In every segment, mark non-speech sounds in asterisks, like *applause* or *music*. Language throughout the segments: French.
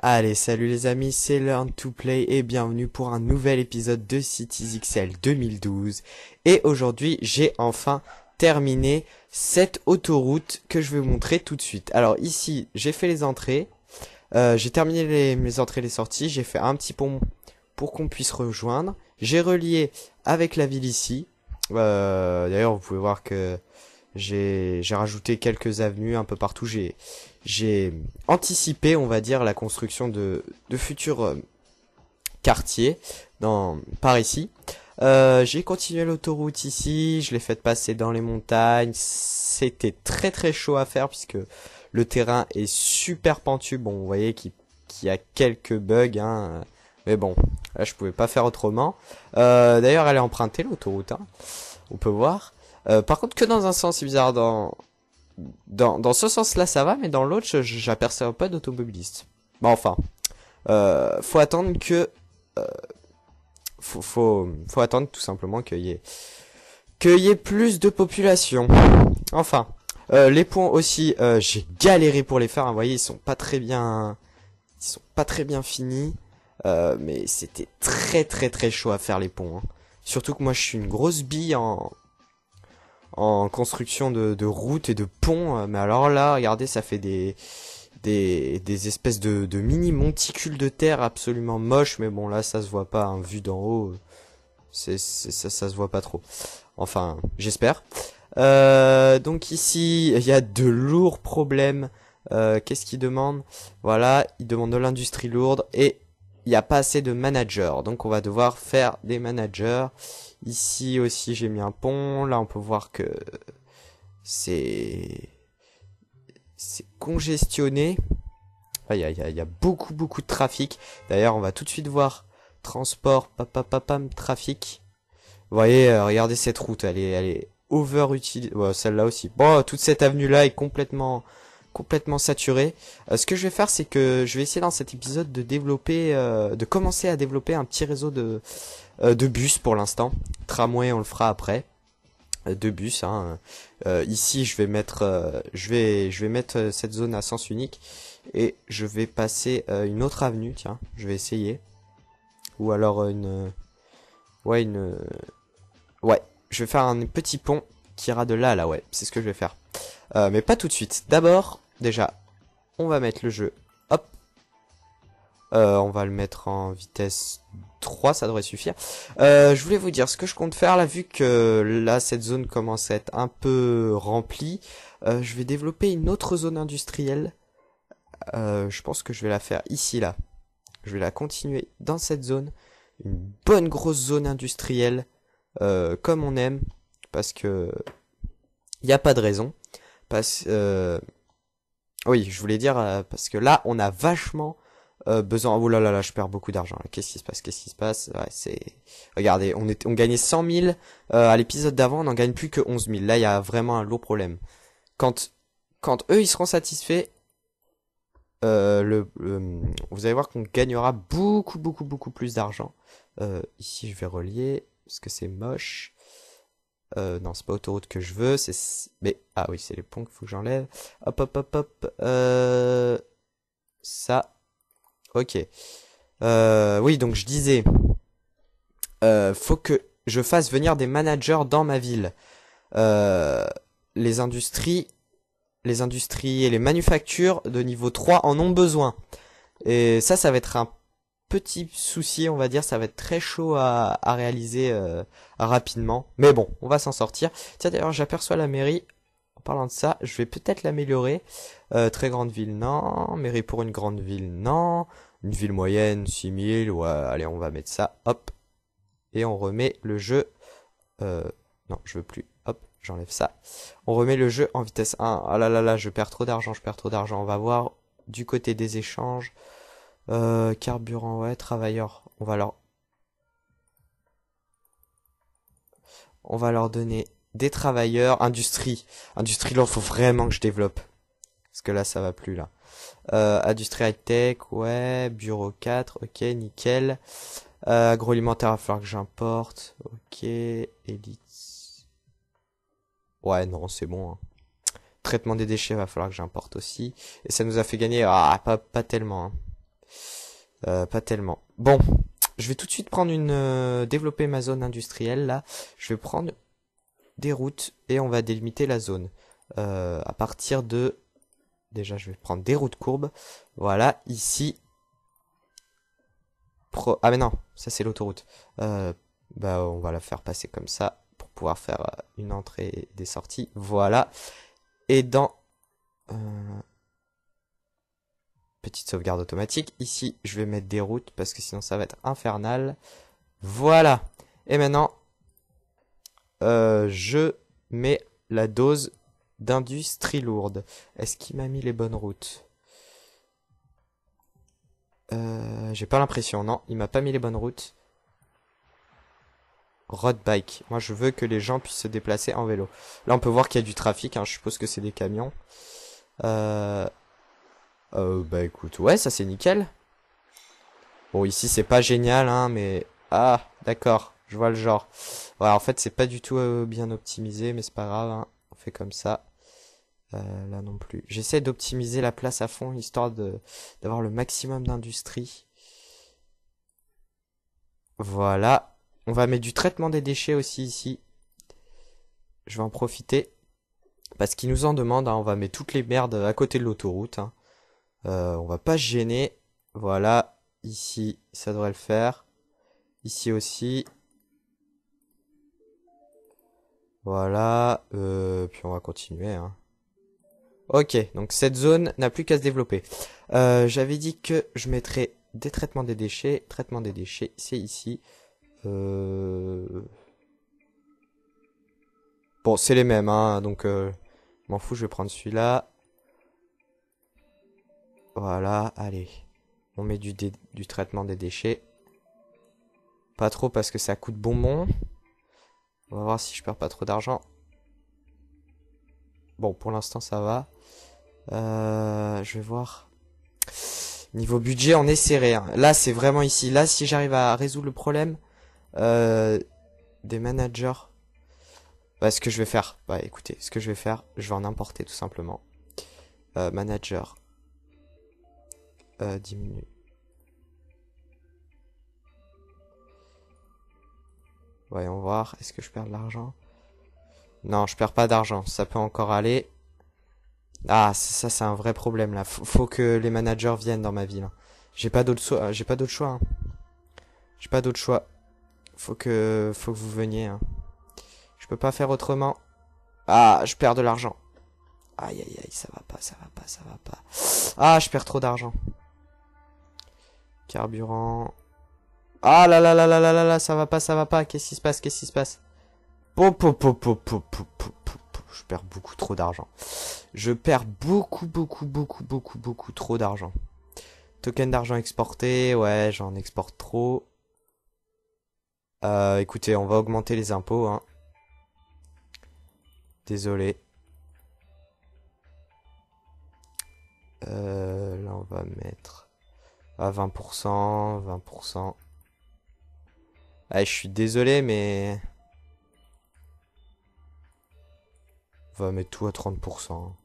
Allez, salut les amis, c'est Learn to Play et bienvenue pour un nouvel épisode de Cities XL 2012. Et aujourd'hui, j'ai enfin terminé cette autoroute que je vais vous montrer tout de suite. Alors ici, j'ai fait les entrées, euh, j'ai terminé les, mes entrées et les sorties, j'ai fait un petit pont pour qu'on puisse rejoindre. J'ai relié avec la ville ici. Euh, d'ailleurs, vous pouvez voir que j'ai rajouté quelques avenues un peu partout. J'ai anticipé, on va dire, la construction de futurs euh, quartiers par ici. Euh, j'ai continué l'autoroute ici, je l'ai fait passer dans les montagnes. C'était très très chaud à faire puisque le terrain est super pentu. Bon, vous voyez qu'il y a quelques bugs, hein. Mais bon, là je pouvais pas faire autrement. Euh, d'ailleurs, elle est empruntée l'autoroute. Hein. On peut voir. Euh, par contre, que dans un sens, c'est bizarre. Dans, dans, ce sens-là, ça va, mais dans l'autre, j'aperçois pas d'automobiliste. Bah, enfin, euh, faut attendre que. Euh, faut, faut, attendre tout simplement qu'il y ait. Qu'il y ait plus de population. Enfin, les ponts aussi, j'ai galéré pour les faire. Hein, vous voyez, ils sont pas très bien, ils sont pas très bien finis. mais c'était très très très chaud à faire les ponts. Hein. Surtout que moi, je suis une grosse bille en, en construction de, routes et de ponts. Euh, mais alors là, regardez, ça fait des des, espèces de, mini monticules de terre absolument moches. Mais bon, là, ça se voit pas hein, vu d'en haut. ça, ça se voit pas trop. Enfin, j'espère. Euh, donc ici, il y a de lourds problèmes. Euh, qu'est-ce qu'il demande Voilà, il demande de l'industrie lourde et il n'y a pas assez de managers. Donc on va devoir faire des managers. Ici aussi j'ai mis un pont. Là on peut voir que c'est c'est congestionné. Il y, a, beaucoup beaucoup de trafic. D'ailleurs on va tout de suite voir transport, papapapam, trafic. Vous voyez, euh, regardez cette route, elle est, elle est over celle-là aussi. Bon, toute cette avenue-là est complètement complètement saturé. Euh, ce que je vais faire, c'est que je vais essayer dans cet épisode de développer, euh, de commencer à développer un petit réseau euh, de, bus pour l'instant. Tramway, on le fera après. De bus. Hein. ici, je vais mettre, je vais, je vais mettre cette zone à sens unique et je vais passer une autre avenue. Tiens, je vais essayer. Ou alors une, ouais une, ouais, je vais faire un petit pont qui ira de là là, ouais, c'est ce que je vais faire. Euh, mais pas tout de suite. D'abord, déjà, on va mettre le jeu. Hop. Euh, on va le mettre en vitesse 3, ça devrait suffire. Euh, je voulais vous dire ce que je compte faire là, vu que là, cette zone commence à être un peu remplie. je vais développer une autre zone industrielle. je pense que je vais la faire ici, là. Je vais la continuer dans cette zone. Une bonne grosse zone industrielle, comme on aime parce que il n'y a pas de raison. Parce euh, oui, je voulais dire euh, parce que là, on a vachement euh, besoin. Oh là là là, je perds beaucoup d'argent. Qu'est-ce qui se passe Qu'est-ce qui se passe C'est regardez, on gagnait 100 000 à l'épisode d'avant, on n'en gagne plus que 11 000. Là, il y a vraiment un lourd problème. Quand quand eux ils seront satisfaits, vous allez voir qu'on gagnera beaucoup beaucoup beaucoup plus d'argent. ici, je vais relier parce que c'est moche. Euh, non, c'est pas autoroute que je veux, c'est... Mais, ah oui, c'est les ponts qu'il faut que j'enlève. Hop, hop, hop, hop. Euh, ça. Ok. Euh, oui, donc je disais... faut que je fasse venir des managers dans ma ville. les industries... Les industries et les manufactures de niveau 3 en ont besoin. Et ça, ça va être un petit souci, on va dire, ça va être très chaud à, réaliser euh, rapidement. Mais bon, on va s'en sortir. Tiens d'ailleurs, j'aperçois la mairie. En parlant de ça, je vais peut-être l'améliorer. Euh, très grande ville, non. Mairie pour une grande ville, non. Une ville moyenne, 6000, ouais, allez, on va mettre ça, hop. Et on remet le jeu... Euh, non, je veux plus, hop, j'enlève ça. On remet le jeu en vitesse 1. Ah là là là, je perds trop d'argent, je perds trop d'argent. On va voir du côté des échanges. Euh, carburant, ouais, travailleurs. On va leur... On va leur donner des travailleurs. Industrie. Industrie, là, faut vraiment que je développe. Parce que là, ça va plus, là. Euh, industrie high-tech, ouais. Bureau 4, ok, nickel. Euh, agroalimentaire, va falloir que j'importe. Ok, élite. Ouais, non, c'est bon. Hein. Traitement des déchets, va falloir que j'importe aussi. Et ça nous a fait gagner... Ah, pas, pas tellement. Hein. Euh, pas tellement. Bon, je vais tout de suite prendre une... Euh, développer ma zone industrielle, là. Je vais prendre des routes et on va délimiter la zone. Euh, à partir de... Déjà, je vais prendre des routes courbes. Voilà, ici. Ah mais non, ça c'est l'autoroute. bah, on va la faire passer comme ça pour pouvoir faire une entrée et des sorties. Voilà. Et dans petite sauvegarde automatique. Ici, je vais mettre des routes parce que sinon ça va être infernal. Voilà. Et maintenant, euh, je mets la dose d'industrie lourde. Est-ce qu'il m'a mis les bonnes routes euh, J'ai pas l'impression, non, il m'a pas mis les bonnes routes. Road bike. Moi, je veux que les gens puissent se déplacer en vélo. Là, on peut voir qu'il y a du trafic. Hein. Je suppose que c'est des camions. Euh, euh, bah écoute, ouais, ça c'est nickel. Bon, ici c'est pas génial, hein, mais... Ah, d'accord, je vois le genre. Voilà, en fait c'est pas du tout euh, bien optimisé, mais c'est pas grave, hein, on fait comme ça. Euh, là non plus. J'essaie d'optimiser la place à fond, histoire de d'avoir le maximum d'industrie. Voilà. On va mettre du traitement des déchets aussi ici. Je vais en profiter. Parce qu'il nous en demande. Hein. on va mettre toutes les merdes à côté de l'autoroute. Hein. Euh, on va pas se gêner. Voilà, ici, ça devrait le faire. Ici aussi. Voilà, euh, puis on va continuer. Hein. Ok, donc cette zone n'a plus qu'à se développer. Euh, j'avais dit que je mettrais des traitements des déchets. Traitement des déchets, c'est ici. Bon, c'est les mêmes, hein, donc m'en fous, je vais prendre celui-là. Voilà, allez. On met du, traitement des déchets. Pas trop parce que ça coûte bonbon. On va voir si je perds pas trop d'argent. Bon, pour l'instant, ça va. Euh, je vais voir. Niveau budget, on est serré. Hein. Là, c'est vraiment ici. Là, si j'arrive à résoudre le problème euh, des managers, bah, ce que je vais faire, bah écoutez, ce que je vais faire, je vais en importer tout simplement. Euh, manager, diminue. Voyons voir, est-ce que je perds de l'argent Non, je perds pas d'argent, ça peut encore aller. Ah, ça c'est un vrai problème là, faut, que les managers viennent dans ma ville. Hein. J'ai pas d'autre choix j'ai pas d'autre choix. Hein. J'ai pas d'autre choix. Faut que faut que vous veniez hein. Je peux pas faire autrement. Ah, je perds de l'argent. Aïe aïe aïe, ça va pas, ça va pas, ça va pas. Ah, je perds trop d'argent. Carburant. Ah là là là là là là là, ça va pas, ça va pas. Qu'est-ce qui se passe, qu'est-ce qui se passe pou pou pou. Je perds beaucoup trop d'argent. Je perds beaucoup, beaucoup, beaucoup, beaucoup, beaucoup trop d'argent. Token d'argent exporté, ouais, j'en exporte trop. Euh, écoutez, on va augmenter les impôts. Hein. Désolé. Euh, là, on va mettre à 20%, 20%. Ah, je suis désolé, mais... On va mettre tout à 30%. Hein.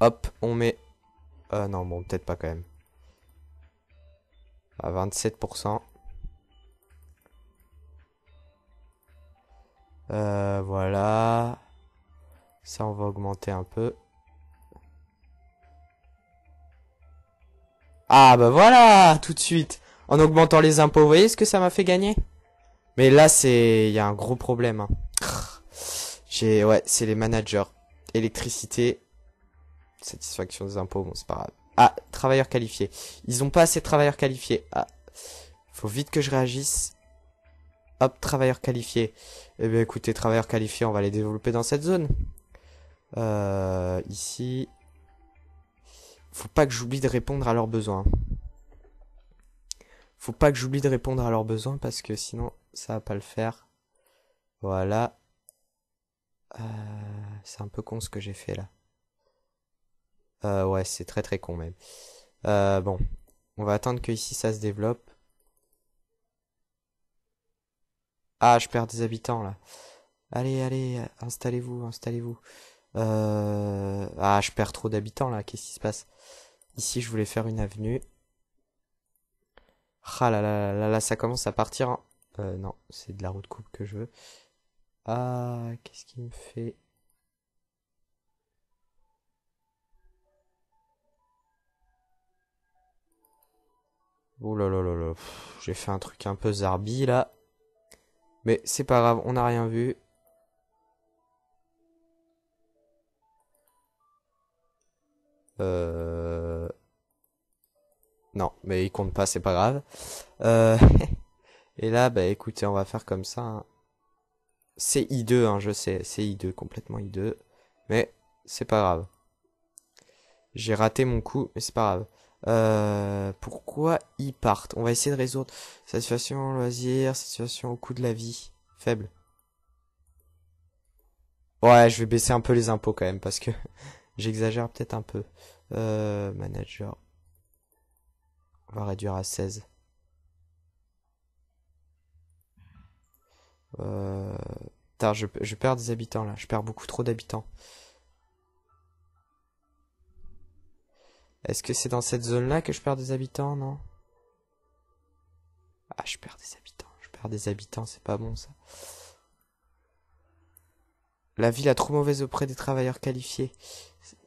Hop, on met... Ah non, bon, peut-être pas quand même. À 27%. Euh, voilà. Ça, on va augmenter un peu. Ah bah voilà, tout de suite. En augmentant les impôts, vous voyez ce que ça m'a fait gagner Mais là, c'est... Il y a un gros problème. Hein. J'ai... Ouais, c'est les managers. Électricité. Satisfaction des impôts, bon, c'est pas grave. Ah, travailleurs qualifiés. Ils ont pas assez de travailleurs qualifiés. Ah. Faut vite que je réagisse. Hop, travailleurs qualifiés. Eh bien écoutez, travailleurs qualifiés, on va les développer dans cette zone. Euh, ici, faut pas que j'oublie de répondre à leurs besoins. Faut pas que j'oublie de répondre à leurs besoins parce que sinon ça va pas le faire. Voilà. Euh, c'est un peu con ce que j'ai fait là. Euh, ouais, c'est très très con même. Euh, bon, on va attendre que ici ça se développe. Ah, je perds des habitants là. Allez, allez, installez-vous, installez-vous. Euh, ah, je perds trop d'habitants là, qu'est-ce qui se passe Ici, je voulais faire une avenue. Ah là là là ça commence à partir. Hein. Euh, non, c'est de la route coupe que je veux. Ah, qu'est-ce qui me fait Oh là là là là, j'ai fait un truc un peu zarbi là. Mais c'est pas grave, on n'a rien vu. Euh... Non, mais ils compte pas, c'est pas grave. Euh... *laughs* Et là, bah écoutez, on va faire comme ça. Hein. C'est I2, hein, je sais, c'est I2, complètement I2. Mais c'est pas grave. J'ai raté mon coup, mais c'est pas grave. Euh, pourquoi ils partent On va essayer de résoudre satisfaction loisir, situation au coût de la vie. Faible. Ouais, je vais baisser un peu les impôts quand même parce que *laughs* J'exagère peut-être un peu. Euh, manager. On va réduire à 16. Euh, tard, je, je perds des habitants là. Je perds beaucoup trop d'habitants. Est-ce que c'est dans cette zone-là que je perds des habitants, non Ah, je perds des habitants. Je perds des habitants, c'est pas bon ça. La ville a trop mauvaise auprès des travailleurs qualifiés.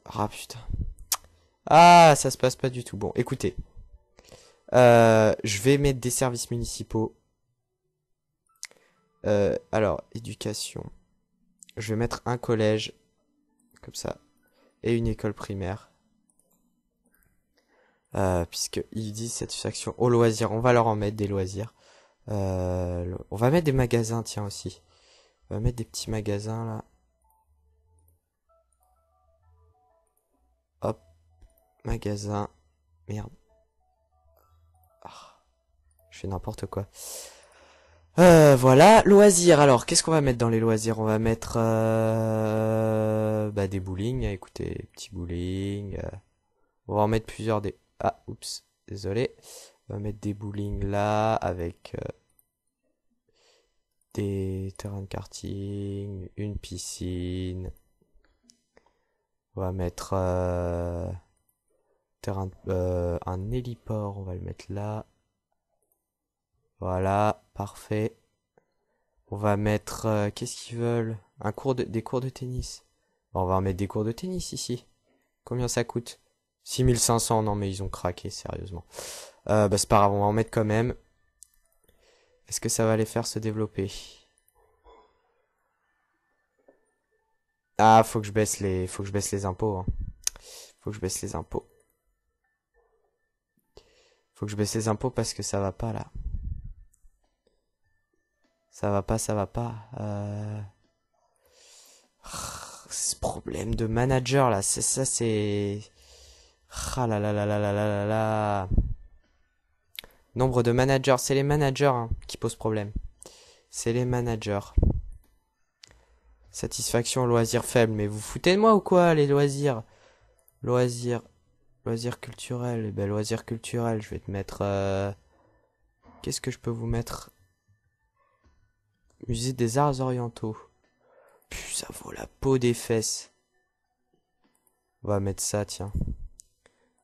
Ah putain. Ah, ça se passe pas du tout. Bon, écoutez. Euh, je vais mettre des services municipaux. Euh, alors, éducation. Je vais mettre un collège. Comme ça. Et une école primaire. Euh, puisque il dit satisfaction aux loisirs. On va leur en mettre des loisirs. Euh, on va mettre des magasins, tiens, aussi. On va mettre des petits magasins, là. magasin. Merde. Ah, je fais n'importe quoi. Euh, voilà, loisirs. Alors, qu'est-ce qu'on va mettre dans les loisirs On va mettre euh, bah, des bowling. Écoutez, petit bowling. Euh. On va en mettre plusieurs des... Ah, oups, désolé. On va mettre des bowling là avec euh, des terrains de karting, une piscine. On va mettre terrain euh, un, héliport. On va le mettre là. Voilà, parfait. On va mettre... Euh, qu'est-ce qu'ils veulent Un cours Des cours de tennis. on va mettre des cours de tennis ici. Combien ça coûte 6500, non mais ils ont craqué, sérieusement. Euh, bah, c'est pas grave, on va en mettre quand même. Est-ce que ça va les faire se développer Ah, faut que je baisse les, faut que je baisse les impôts. Hein. Faut que je baisse les impôts. Faut que je baisse les impôts parce que ça va pas là. Ça va pas, ça va pas. Euh... Ah, ce problème de manager là, c'est ça, c'est. Ah là là là là là là là Nombre de managers, c'est les managers hein, qui posent problème. C'est les managers. Satisfaction, loisirs faible, Mais vous foutez de moi ou quoi, les loisirs Loisirs Loisirs culturels. Eh ben, loisirs culturels, je vais te mettre... Euh, qu'est-ce que je peux vous mettre Musée des arts orientaux. puis ça vaut la peau des fesses. On va mettre ça, tiens.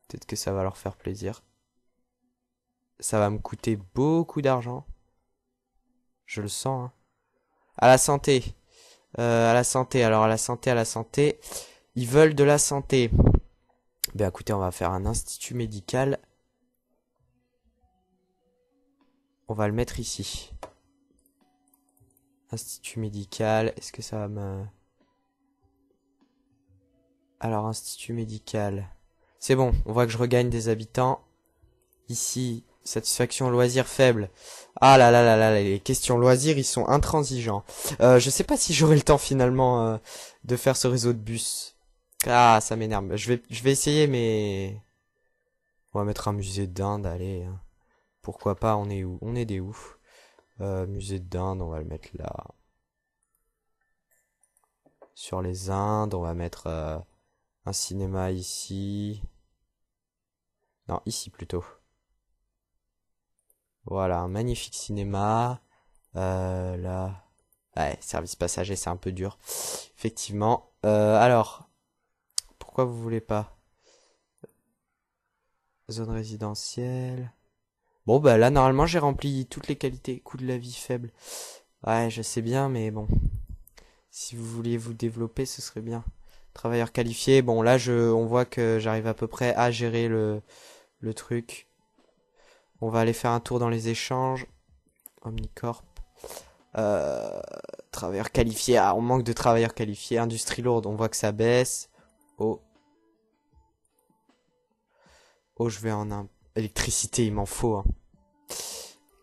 Peut-être que ça va leur faire plaisir. Ça va me coûter beaucoup d'argent. Je le sens. Hein. À la santé. Euh, à la santé. Alors à la santé, à la santé. Ils veulent de la santé. Ben écoutez, on va faire un institut médical. On va le mettre ici. Institut médical, est-ce que ça va me... Alors, institut médical. C'est bon, on voit que je regagne des habitants. Ici, satisfaction loisirs faible. Ah là là là là, les questions loisirs, ils sont intransigeants. Euh, je sais pas si j'aurai le temps finalement euh, de faire ce réseau de bus. Ah, ça m'énerve. Je vais, je vais essayer, mais... On va mettre un musée d'Inde, allez. Hein. Pourquoi pas, on est où On est des ouf. Euh, musée d'Inde, on va le mettre là. Sur les Indes, on va mettre euh, un cinéma ici. Non, ici plutôt. Voilà, un magnifique cinéma. Euh, là. Ouais, service passager, c'est un peu dur. Effectivement. Euh, alors, pourquoi vous voulez pas Zone résidentielle. Bon, bah là, normalement, j'ai rempli toutes les qualités. Coût de la vie faible. Ouais, je sais bien, mais bon. Si vous vouliez vous développer, ce serait bien. Travailleur qualifiés. Bon, là, je, on voit que j'arrive à peu près à gérer le, truc. On va aller faire un tour dans les échanges. Omnicorp. Euh, travailleurs qualifiés. Ah, on manque de travailleurs qualifiés. Industrie lourde, on voit que ça baisse. Oh. Oh, je vais en un... Électricité, il m'en faut. Hein.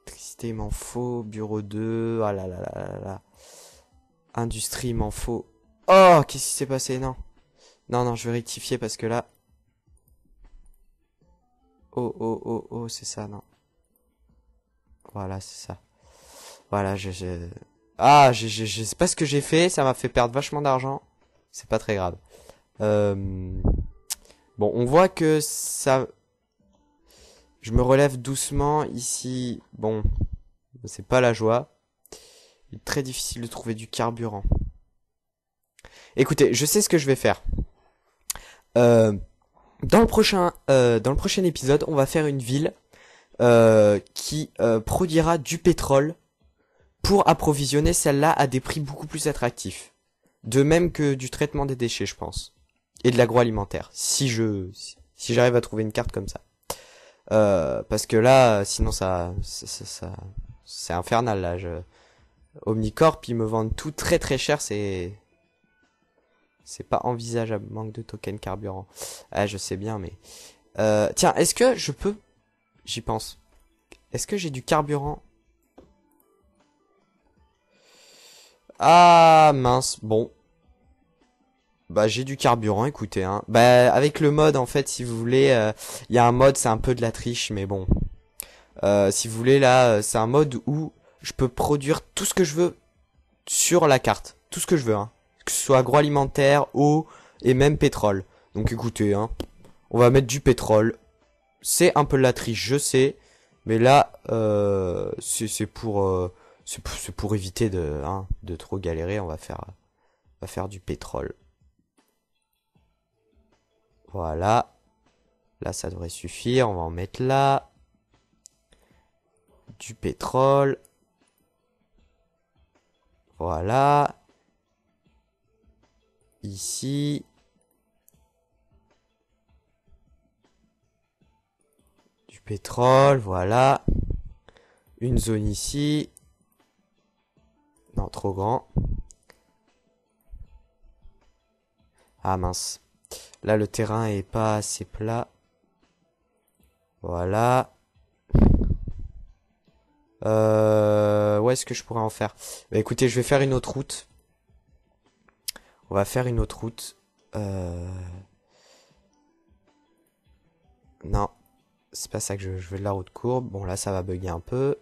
Électricité, il m'en faut. Bureau 2. Ah là là là là là. Industrie, il m'en faut. Oh, qu'est-ce qui s'est passé Non. Non, non, je vais rectifier parce que là... Oh, oh, oh, oh, c'est ça, non. Voilà, c'est ça. Voilà, je... je... Ah, je, je, je sais pas ce que j'ai fait. Ça m'a fait perdre vachement d'argent. C'est pas très grave. Euh, bon, on voit que ça je me relève doucement. Ici, bon, c'est pas la joie. Il est très difficile de trouver du carburant. Écoutez, je sais ce que je vais faire. Euh, dans le prochain, euh, dans le prochain épisode, on va faire une ville euh, qui produira du pétrole pour approvisionner celle-là à des prix beaucoup plus attractifs. De même que du traitement des déchets, je pense, et de l'agroalimentaire. Si je, si j'arrive à trouver une carte comme ça. Euh, parce que là, sinon ça, c'est infernal là. Je... Omnicorp, ils me vendent tout très très cher, c'est c'est pas envisageable. Manque de token carburant. Ah, je sais bien, mais euh, tiens, est-ce que je peux J'y pense. Est-ce que j'ai du carburant Ah mince, bon, bah j'ai du carburant, écoutez. Hein. Bah avec le mode en fait, si vous voulez, il euh, y a un mode, c'est un peu de la triche, mais bon. Euh, si vous voulez là, euh, c'est un mode où je peux produire tout ce que je veux sur la carte, tout ce que je veux, hein. que ce soit agroalimentaire, eau et même pétrole. Donc écoutez, hein, on va mettre du pétrole. C'est un peu de la triche, je sais, mais là, c'est pour, c'est pour, éviter de, hein, de trop galérer. On va faire, on va faire du pétrole. Voilà. Là, ça devrait suffire. On va en mettre là. Du pétrole. Voilà. Ici. Du pétrole, voilà. Une zone ici. Non, trop grand. Ah mince. Là, le terrain est pas assez plat. Voilà. Euh, où est-ce que je pourrais en faire bah, Écoutez, je vais faire une autre route. On va faire une autre route. Euh, non, c'est pas ça que je, je veux de la route courbe. Bon, là, ça va bugger un peu.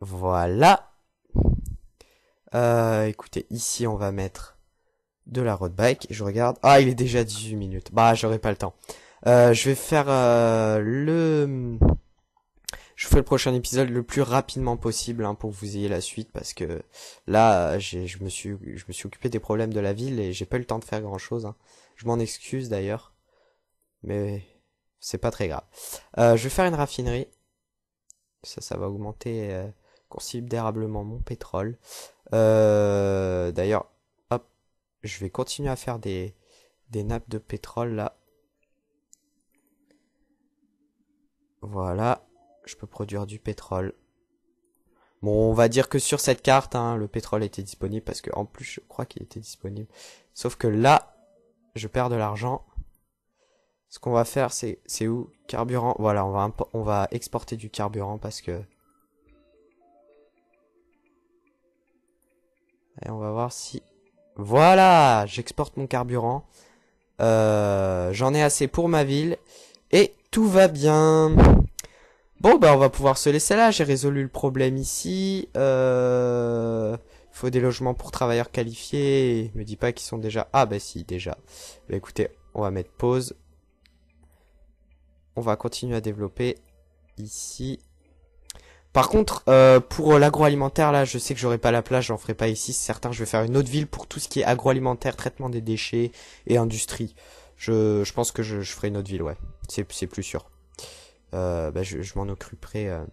Voilà. Euh, écoutez, ici, on va mettre de la road bike. Je regarde. Ah, il est déjà 18 minutes. Bah, j'aurai pas le temps. Euh, je vais faire euh, le. Je fais le prochain épisode le plus rapidement possible hein, pour que vous ayez la suite parce que là, je me suis, je me suis occupé des problèmes de la ville et j'ai pas eu le temps de faire grand chose. Hein. Je m'en excuse d'ailleurs, mais c'est pas très grave. Euh, je vais faire une raffinerie. Ça, ça va augmenter considérablement mon pétrole. D'ailleurs, je vais continuer à faire des, des nappes de pétrole là. Voilà, je peux produire du pétrole. Bon, on va dire que sur cette carte, hein, le pétrole était disponible parce que en plus, je crois qu'il était disponible. Sauf que là, je perds de l'argent. Ce qu'on va faire, c'est c'est où Carburant. Voilà, on va on va exporter du carburant parce que et on va voir si voilà, j'exporte mon carburant. Euh, j'en ai assez pour ma ville. Et tout va bien. Bon, bah on va pouvoir se laisser là. J'ai résolu le problème ici. Euh... Faut des logements pour travailleurs qualifiés. Me dis pas qu'ils sont déjà... Ah bah si, déjà. Bah écoutez, on va mettre pause. On va continuer à développer ici. Par contre, euh, pour l'agroalimentaire, là, je sais que j'aurai pas la place, j'en ferai pas ici, c'est certain. Je vais faire une autre ville pour tout ce qui est agroalimentaire, traitement des déchets et industrie. Je, pense que je, ferai une autre ville, ouais. C'est, plus sûr. Euh, bah, je, m'en occuperai. Euh,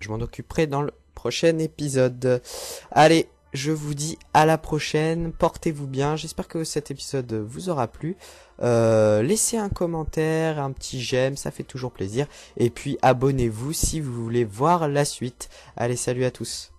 je m'en occuperai dans le prochain épisode. Allez, je vous dis à la prochaine, portez-vous bien, j'espère que cet épisode vous aura plu. Euh, laissez un commentaire, un petit j'aime, ça fait toujours plaisir. Et puis abonnez-vous si vous voulez voir la suite. Allez, salut à tous.